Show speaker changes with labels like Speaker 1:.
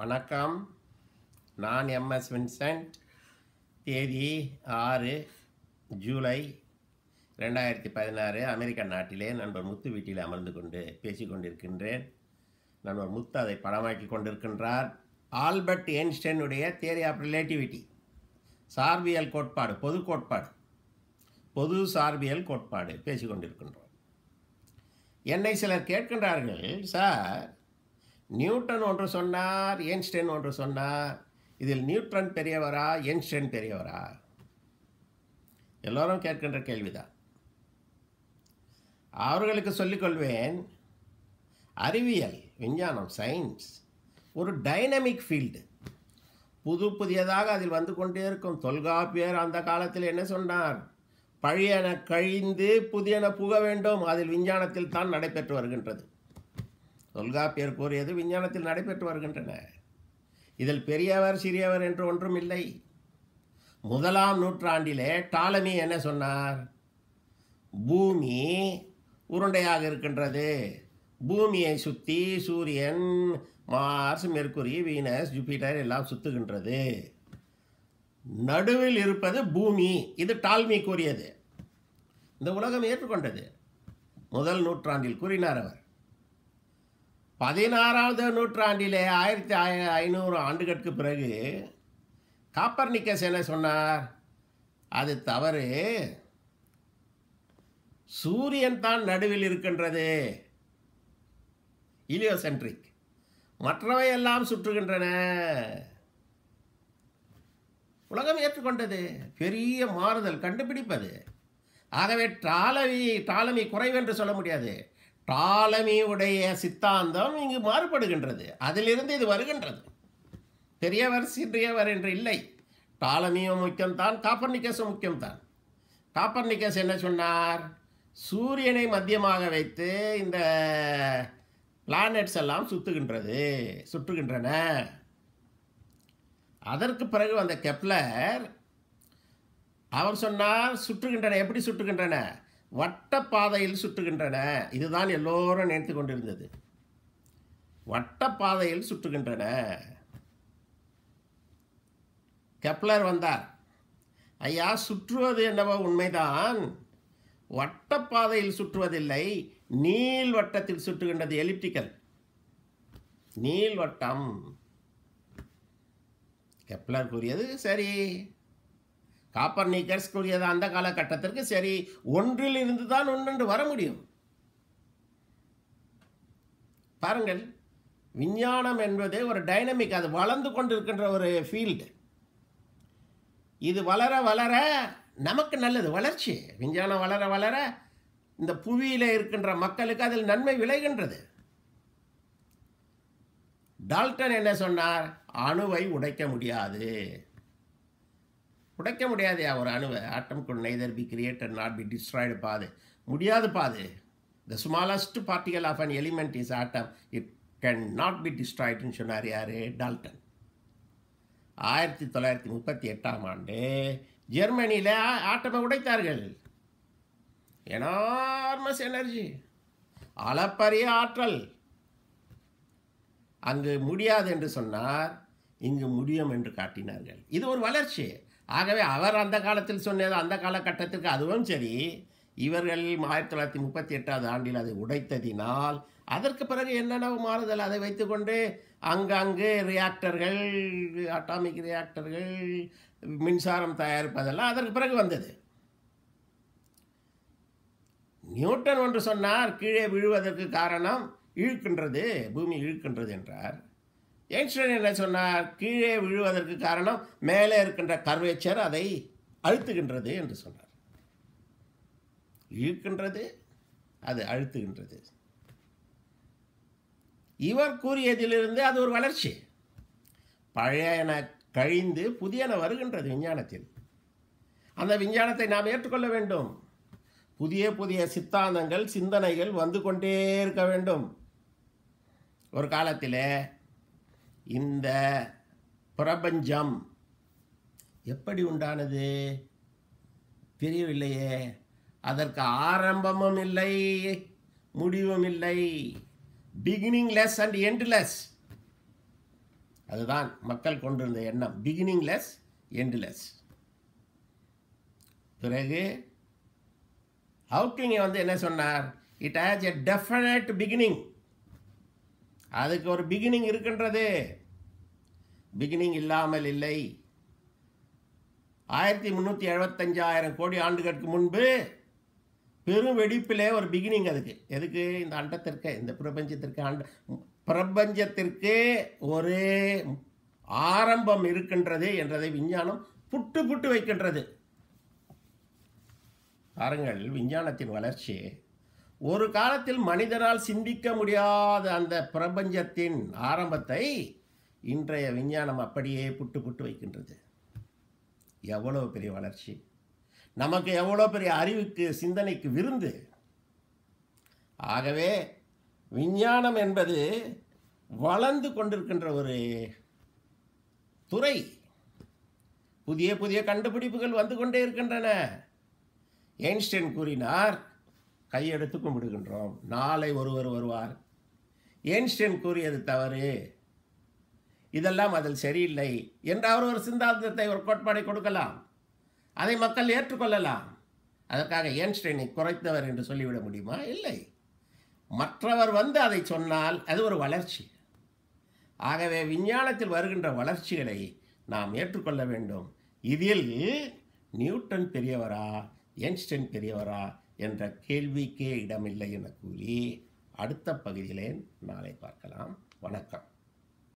Speaker 1: வணக்கம் நான் MS Vincent தேதி ஆறு ஜூலை ரெண்டாயிரத்தி பதினாறு அமெரிக்க நாட்டிலே நண்பர் முத்து வீட்டில் அமர்ந்து கொண்டு பேசி கொண்டிருக்கின்றேன் நண்பர் முத்து அதை படமாக்கி கொண்டிருக்கின்றார் ஆல்பர்ட் ஐன்ஸ்டைனுடைய தேரி ஆஃப் ரிலேட்டிவிட்டி சார்பியல் கோட்பாடு பொது கோட்பாடு பொது சார்பியல் கோட்பாடு பேசி என்னை சிலர் கேட்கின்றார்கள் சார் நியூட்டன் ஒன்று சொன்னார் ஏன்ஸ்டைன் ஒன்று சொன்னார் இதில் நியூட்டன் பெரியவரா ஏன்ஸ்டைன் பெரியவரா எல்லோரும் கேட்கின்ற கேள்விதான் அவர்களுக்கு சொல்லிக்கொள்வேன் அறிவியல் விஞ்ஞானம் சயின்ஸ் ஒரு டைனமிக் ஃபீல்டு புது புதியதாக அதில் வந்து கொண்டே இருக்கும் தொல்காப்பியர் அந்த காலத்தில் என்ன சொன்னார் பழையன கழிந்து புதியன புக வேண்டும் அதில் விஞ்ஞானத்தில் தான் நடைபெற்று வருகின்றது தொல்காப்பியர் கூறியது விஞ்ஞானத்தில் நடைபெற்று வருகின்றன இதில் பெரியவர் சிறியவர் என்று ஒன்றும் இல்லை முதலாம் நூற்றாண்டிலே டாலமி என்ன சொன்னார் பூமி உருண்டையாக இருக்கின்றது பூமியை சுற்றி சூரியன் மார்ஸ் மெர்குரி வீனஸ் ஜூபிட்டர் எல்லாம் சுற்றுகின்றது நடுவில் இருப்பது பூமி இது டால்மி கூறியது இந்த உலகம் ஏற்றுக்கொண்டது முதல் நூற்றாண்டில் கூறினார் அவர் பதினாறாவது நூற்றாண்டிலே ஆயிரத்தி ஐநூறு ஆண்டுகளுக்கு பிறகு காப்பர் நிக்கஸ் என்ன சொன்னார் அது தவறு சூரியன் தான் நடுவில் இருக்கின்றது இலியோசென்ட்ரிக் மற்றவை எல்லாம் சுற்றுகின்றன உலகம் ஏற்றுக்கொண்டது பெரிய மாறுதல் கண்டுபிடிப்பது ஆகவே டாலமி டாலமி குறைவென்று சொல்ல முடியாது டாலமியுடைய சித்தாந்தம் இங்கு மாறுபடுகின்றது அதிலிருந்து இது வருகின்றது பெரியவர் சிறியவர் என்று இல்லை டாலமியும் முக்கியம்தான் காப்பர்னிக்கஸும் முக்கியம்தான் காப்பர்னிக்கஸ் என்ன சொன்னார் சூரியனை மத்தியமாக வைத்து இந்த பிளானட்ஸ் எல்லாம் சுற்றுகின்றது சுற்றுகின்றன அதற்கு பிறகு வந்த கெப்லர் அவர் சொன்னார் சுற்றுகின்றன எப்படி சுற்றுகின்றன வட்டப்பாதையில் சுட்டுகின்றன சுற்றுகின்றன இதுதான் எல்லோரும் நினைத்து கொண்டிருந்தது வட்டப்பாதையில் பாதையில் சுற்றுகின்றன வந்தார் ஐயா சுற்றுவது என்னவோ உண்மைதான் வட்டப்பாதையில் சுற்றுவதில்லை நீள் வட்டத்தில் சுற்றுகின்றது எலிப்டிக்கல் வட்டம் கெப்ளர் கூறியது சரி காப்பர் நீக்கர்ஸ் கூடியது அந்த காலகட்டத்திற்கு சரி ஒன்றில் இருந்து தான் ஒன்றென்று வர முடியும் பாருங்கள் விஞ்ஞானம் என்பது ஒரு டைனமிக் அது வளர்ந்து கொண்டிருக்கின்ற ஒரு ஃபீல்டு இது வளர வளர நமக்கு நல்லது வளர்ச்சி விஞ்ஞானம் வளர வளர இந்த புவியில் இருக்கின்ற மக்களுக்கு அதில் நன்மை விளைகின்றது டால்டன் என்ன சொன்னார் அணுவை உடைக்க முடியாது உடைக்க முடியாதையா ஒரு அணுவை atom could neither be created not be destroyed பாது முடியாது பாது the smallest particle of an element is atom it can not be டிஸ்ட்ராய்டுன்னு சொன்னார் யார் டால்டன் ஆயிரத்தி தொள்ளாயிரத்தி முப்பத்தி எட்டாம் ஆண்டு ஜெர்மனியில் ஆட்டமை உடைத்தார்கள் எனார்மஸ் எனர்ஜி அளப்பரிய ஆற்றல் அங்கு முடியாது என்று சொன்னார் இங்கு முடியும் என்று காட்டினார்கள் இது ஒரு வளர்ச்சி ஆகவே அவர் அந்த காலத்தில் சொன்னது அந்த காலகட்டத்திற்கு அதுவும் சரி இவர்கள் ஆயிரத்தி தொள்ளாயிரத்தி முப்பத்தி எட்டாவது ஆண்டில் அதை உடைத்ததினால் அதற்கு பிறகு என்னென்ன மாறுதல் அதை வைத்துக்கொண்டு அங்கங்கு ரியாக்டர்கள் அட்டாமிக் ரியாக்டர்கள் மின்சாரம் தயாரிப்பதெல்லாம் அதற்கு பிறகு வந்தது நியூட்டன் ஒன்று சொன்னார் கீழே விழுவதற்கு காரணம் இழுக்கின்றது பூமி இழுக்கின்றது என்றார் ஏன்ஸ்டைன் என்ன சொன்னார் கீழே விழுவதற்கு காரணம் மேலே இருக்கின்ற கர்வேச்சர் அதை அழுத்துகின்றது என்று சொன்னார் இழுக்கின்றது அது அழுத்துகின்றது இவர் கூறியதிலிருந்து அது ஒரு வளர்ச்சி பழையன கழிந்து புதியன வருகின்றது விஞ்ஞானத்தில் அந்த விஞ்ஞானத்தை நாம் ஏற்றுக்கொள்ள வேண்டும் புதிய புதிய சித்தாந்தங்கள் சிந்தனைகள் வந்து கொண்டே இருக்க வேண்டும் ஒரு காலத்தில் இந்த பிரபஞ்சம் எப்படி உண்டானது தெரியவில்லையே அதற்கு ஆரம்பமும் இல்லை முடிவும் இல்லை பிகினிங் லெஸ் அண்ட் எண்ட்லெஸ் அதுதான் மக்கள் கொண்டிருந்த எண்ணம் பிகினிங் லெஸ் எண்ட்லெஸ் பிறகு ஹவுக்கிங்க வந்து என்ன சொன்னார் it has a definite beginning அதுக்கு ஒரு பிகினிங் இருக்கின்றது பிகினிங் இல்லாமல் இல்லை ஆயிரத்தி முந்நூற்றி எழுபத்தஞ்சாயிரம் கோடி ஆண்டுகளுக்கு முன்பு பெரும் வெடிப்பிலே ஒரு பிகினிங் அதுக்கு எதுக்கு இந்த அண்டத்திற்கு இந்த பிரபஞ்சத்திற்கு அண்ட பிரபஞ்சத்திற்கு ஒரு ஆரம்பம் இருக்கின்றது என்றதை விஞ்ஞானம் புட்டு புட்டு வைக்கின்றது பாருங்கள் விஞ்ஞானத்தின் வளர்ச்சி ஒரு காலத்தில் மனிதரால் சிந்திக்க முடியாத அந்த பிரபஞ்சத்தின் ஆரம்பத்தை இன்றைய விஞ்ஞானம் அப்படியே புட்டு புட்டு வைக்கின்றது எவ்வளோ பெரிய வளர்ச்சி நமக்கு எவ்வளோ பெரிய அறிவுக்கு சிந்தனைக்கு விருந்து ஆகவே விஞ்ஞானம் என்பது வளர்ந்து கொண்டிருக்கின்ற ஒரு துறை புதிய புதிய கண்டுபிடிப்புகள் வந்து கொண்டே இருக்கின்றன ஐன்ஸ்டைன் கூறினார் கையெடுத்து கும்பிடுகின்றோம் நாளை ஒருவர் வருவார் ஏன்ஸ்டன் கூறியது தவறு இதெல்லாம் அதில் சரியில்லை என்ற அவர் ஒரு சிந்தாந்தத்தை ஒரு கோட்பாடை கொடுக்கலாம் அதை மக்கள் ஏற்றுக்கொள்ளலாம் அதற்காக ஏன்ஸ்டைனை குறைத்தவர் என்று சொல்லிவிட முடியுமா இல்லை மற்றவர் வந்து அதை சொன்னால் அது ஒரு வளர்ச்சி ஆகவே விஞ்ஞானத்தில் வருகின்ற வளர்ச்சிகளை நாம் ஏற்றுக்கொள்ள வேண்டும் இதில் நியூட்டன் பெரியவரா ஏன்ஸ்டைன் பெரியவரா என்ற கேள்விக்கே இடமில்லை என கூறி அடுத்த பகுதியிலே நாளை பார்க்கலாம் வணக்கம்